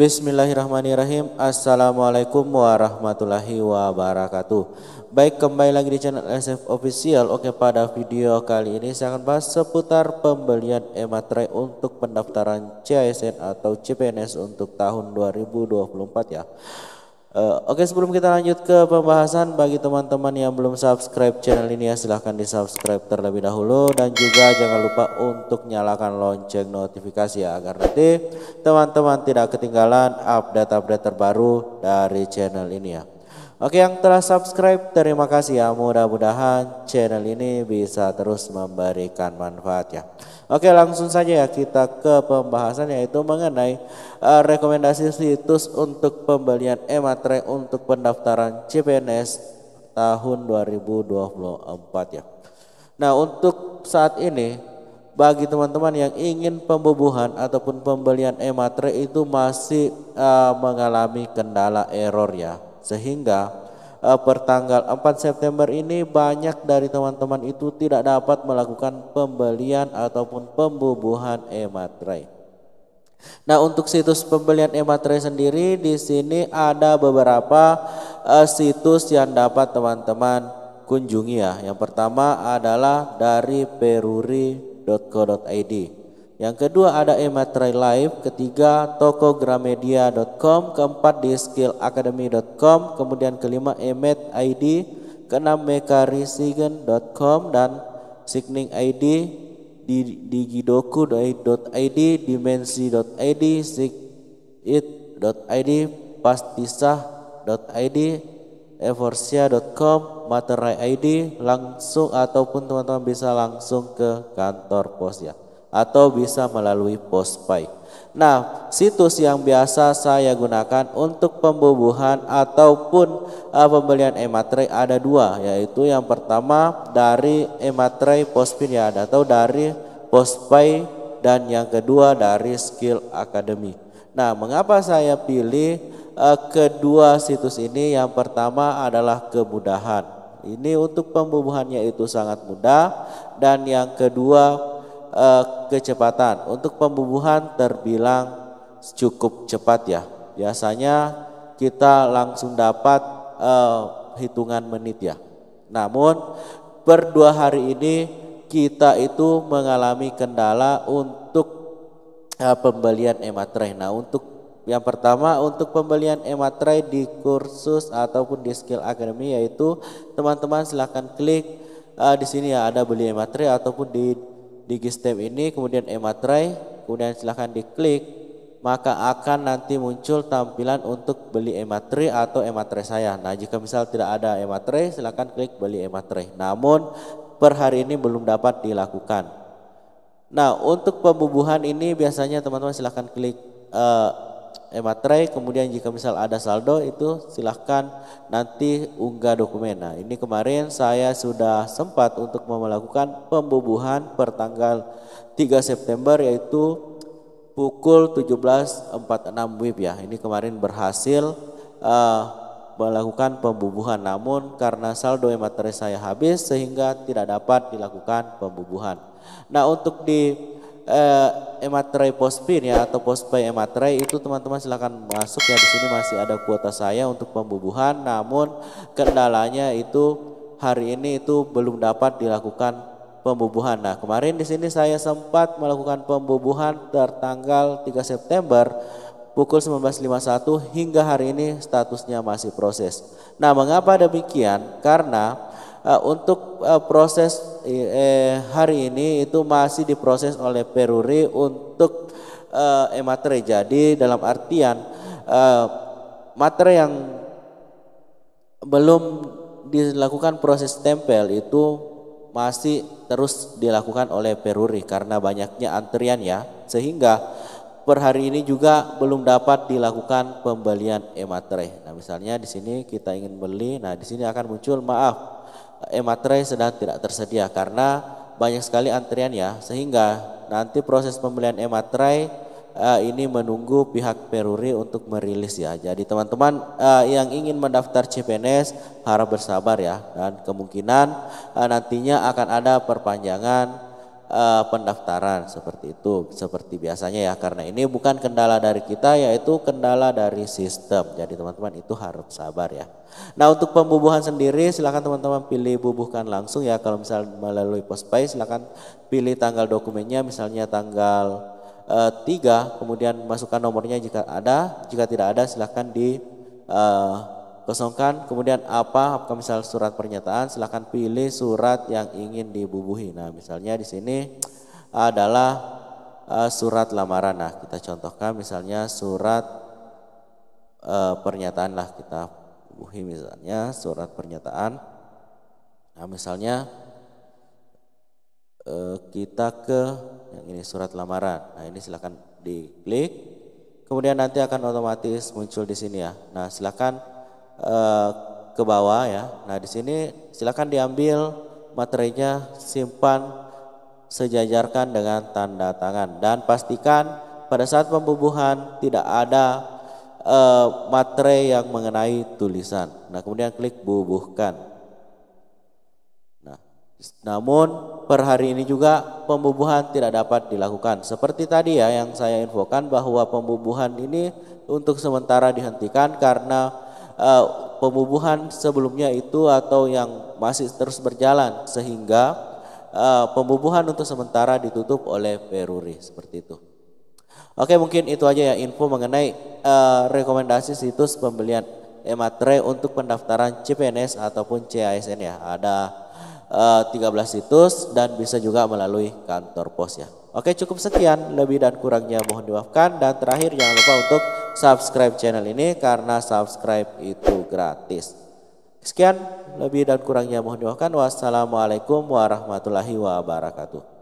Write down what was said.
Bismillahirrahmanirrahim Assalamualaikum warahmatullahi wabarakatuh Baik kembali lagi di channel SF Official Oke pada video kali ini saya akan bahas seputar pembelian ematerai untuk pendaftaran CSN atau CPNS untuk tahun 2024 ya Eh, oke sebelum kita lanjut ke pembahasan bagi teman-teman yang belum subscribe channel ini ya silahkan di subscribe terlebih dahulu dan juga jangan lupa untuk nyalakan lonceng notifikasi ya agar nanti teman-teman tidak ketinggalan update-update terbaru dari channel ini ya. Oke yang telah subscribe terima kasih ya mudah-mudahan channel ini bisa terus memberikan manfaat ya. Oke langsung saja ya kita ke pembahasan yaitu mengenai uh, rekomendasi situs untuk pembelian e matre untuk pendaftaran CPNS tahun 2024 ya. Nah untuk saat ini bagi teman-teman yang ingin pembubuhan ataupun pembelian e matre itu masih uh, mengalami kendala error ya sehingga eh, pertanggal 4 September ini banyak dari teman-teman itu tidak dapat melakukan pembelian ataupun pembubuhan e-materai. Nah, untuk situs pembelian e-materai sendiri di sini ada beberapa eh, situs yang dapat teman-teman kunjungi ya. Yang pertama adalah dari peruri.co.id. Yang kedua ada materai Live, ketiga toko gramedia.com, keempat di skillacademy.com, kemudian kelima emet ID, keenam mekarisigen.com dan signing ID di digidoku.id, dimensi.id, sigit.id, pastisah.id, eforsia.com, materai ID langsung ataupun teman-teman bisa langsung ke kantor pos ya atau bisa melalui postpay. Nah, situs yang biasa saya gunakan untuk pembubuhan ataupun uh, pembelian ematrai ada dua, yaitu yang pertama dari ematrai ya, atau dari postpay dan yang kedua dari Skill Academy. Nah, mengapa saya pilih uh, kedua situs ini? Yang pertama adalah kemudahan. Ini untuk pembubuhannya itu sangat mudah dan yang kedua uh, kecepatan. Untuk pembubuhan terbilang cukup cepat ya. Biasanya kita langsung dapat uh, hitungan menit ya. Namun per dua hari ini kita itu mengalami kendala untuk uh, pembelian e-materai Nah untuk yang pertama untuk pembelian e-materai di kursus ataupun di skill academy yaitu teman-teman silahkan klik uh, di sini ya ada beli e-materai ataupun di step ini kemudian ematrai kemudian silahkan diklik maka akan nanti muncul tampilan untuk beli ematrai atau ematrai saya nah jika misal tidak ada ematrai silahkan klik beli ematrai namun per hari ini belum dapat dilakukan nah untuk pembubuhan ini biasanya teman-teman silahkan klik uh, e-materai kemudian jika misal ada saldo itu silahkan nanti unggah dokumen nah ini kemarin saya sudah sempat untuk melakukan pembubuhan pertanggal 3 September yaitu pukul 17.46 WIB ya ini kemarin berhasil uh, melakukan pembubuhan namun karena saldo e-materai saya habis sehingga tidak dapat dilakukan pembubuhan. Nah, untuk di eh, ematrai pospin ya atau pospay ematrai itu teman-teman silahkan masuk ya di sini masih ada kuota saya untuk pembubuhan namun kendalanya itu hari ini itu belum dapat dilakukan pembubuhan. Nah, kemarin di sini saya sempat melakukan pembubuhan tertanggal 3 September pukul 19.51 hingga hari ini statusnya masih proses. Nah, mengapa demikian? Karena uh, untuk uh, proses eh, hari ini itu masih diproses oleh peruri untuk eh, materai. Jadi dalam artian eh, materai yang belum dilakukan proses tempel itu masih terus dilakukan oleh peruri karena banyaknya antrian ya sehingga per hari ini juga belum dapat dilakukan pembelian e-materai. Nah, misalnya di sini kita ingin beli, nah di sini akan muncul maaf e-materai sedang tidak tersedia karena banyak sekali antrian ya sehingga nanti proses pembelian e-materai uh, eh, ini menunggu pihak Peruri untuk merilis ya. Jadi teman-teman uh, yang ingin mendaftar CPNS harap bersabar ya dan kemungkinan uh, nantinya akan ada perpanjangan uh, pendaftaran seperti itu seperti biasanya ya karena ini bukan kendala dari kita yaitu kendala dari sistem jadi teman-teman itu harus sabar ya nah untuk pembubuhan sendiri silahkan teman-teman pilih bubuhkan langsung ya kalau misal melalui postpay silahkan pilih tanggal dokumennya misalnya tanggal uh, eh, 3 kemudian masukkan nomornya jika ada jika tidak ada silahkan di uh, kosongkan kemudian apa apakah misal surat pernyataan silahkan pilih surat yang ingin dibubuhi nah misalnya di sini adalah uh, surat lamaran nah kita contohkan misalnya surat uh, pernyataan lah kita bubuhi misalnya surat pernyataan nah misalnya uh, kita ke yang ini surat lamaran nah ini silahkan diklik kemudian nanti akan otomatis muncul di sini ya nah silahkan Eh, ke bawah ya. Nah, di sini silakan diambil materinya, simpan sejajarkan dengan tanda tangan dan pastikan pada saat pembubuhan tidak ada materi eh, materai yang mengenai tulisan. Nah, kemudian klik bubuhkan. Nah, namun per hari ini juga pembubuhan tidak dapat dilakukan. Seperti tadi ya yang saya infokan bahwa pembubuhan ini untuk sementara dihentikan karena uh, eh, pembubuhan sebelumnya itu atau yang masih terus berjalan sehingga uh, eh, pembubuhan untuk sementara ditutup oleh peruri seperti itu. Oke mungkin itu aja ya info mengenai uh, rekomendasi situs pembelian e matre untuk pendaftaran CPNS ataupun CASN ya. Ada uh, 13 situs dan bisa juga melalui kantor pos ya. Oke cukup sekian lebih dan kurangnya mohon dimaafkan dan terakhir jangan lupa untuk subscribe channel ini karena subscribe itu gratis. Sekian lebih dan kurangnya mohon doakan Wassalamualaikum warahmatullahi wabarakatuh.